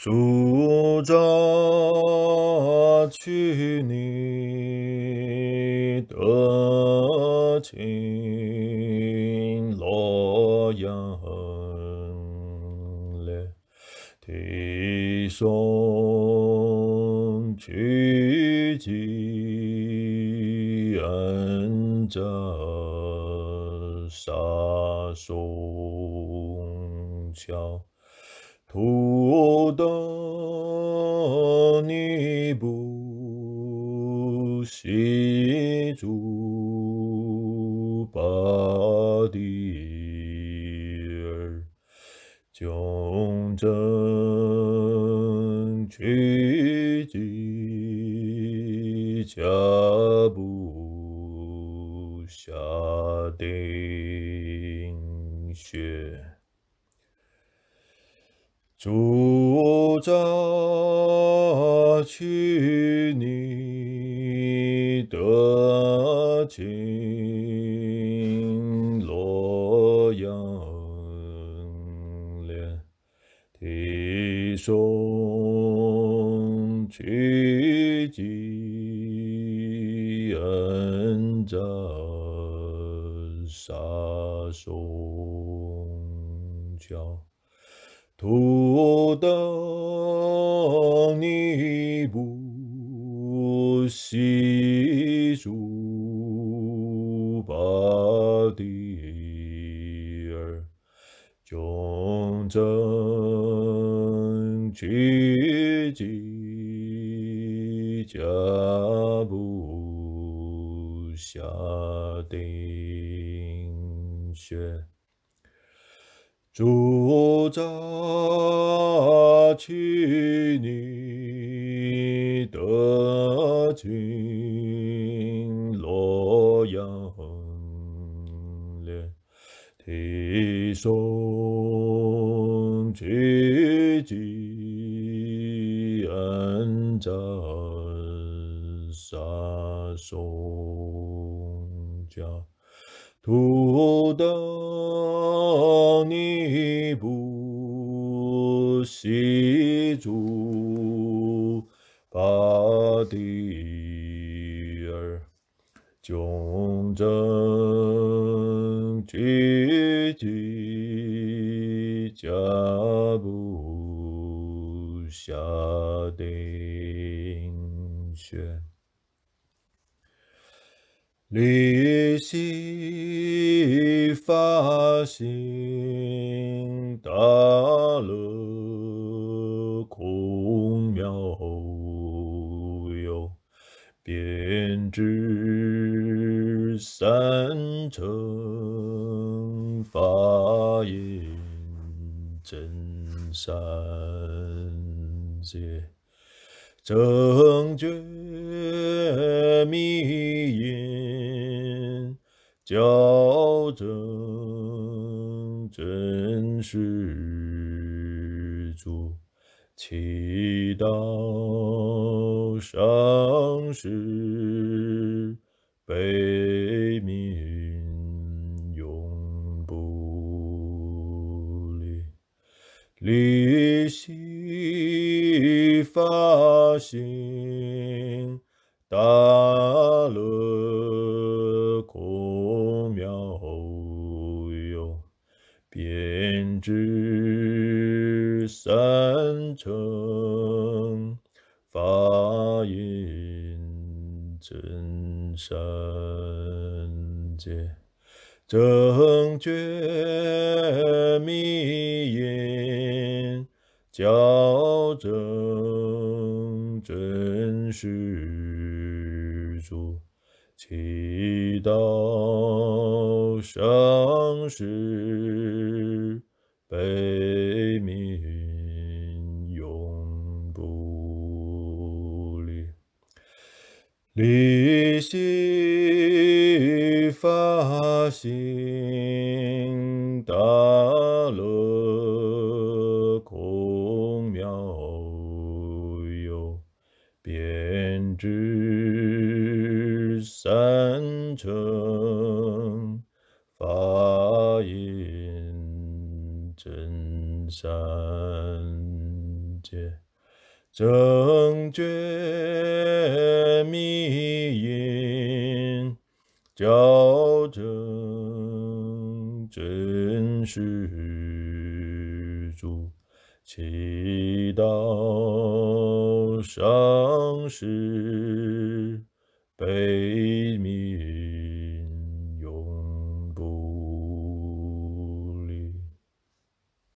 梳妆去，你的情洛阳烈，提送去，金安家杀松桥，土。胸镇屈膝，家不下定雪，驻扎去，你的情洛阳。披松去，吉恩泽沙松桥，土登尼布西珠巴迪尔，炯增。去几家不下定穴，驻扎去你的军洛阳，连提送去。者沙诵伽，土登尼布悉主巴底尔，迥正俱俱加布。下定雪。离西发心，大乐空妙有，遍知三乘法印真善。正觉密印，矫正真实主，祈祷上师悲悯。离心发心，大乐空妙有，遍知三乘法印真善界。正觉密因，教正真实主，祈祷上师悲悯，永不离，离心发心。编知三乘法印真三界，正觉密印教正真实主。祈祷，上师悲悯。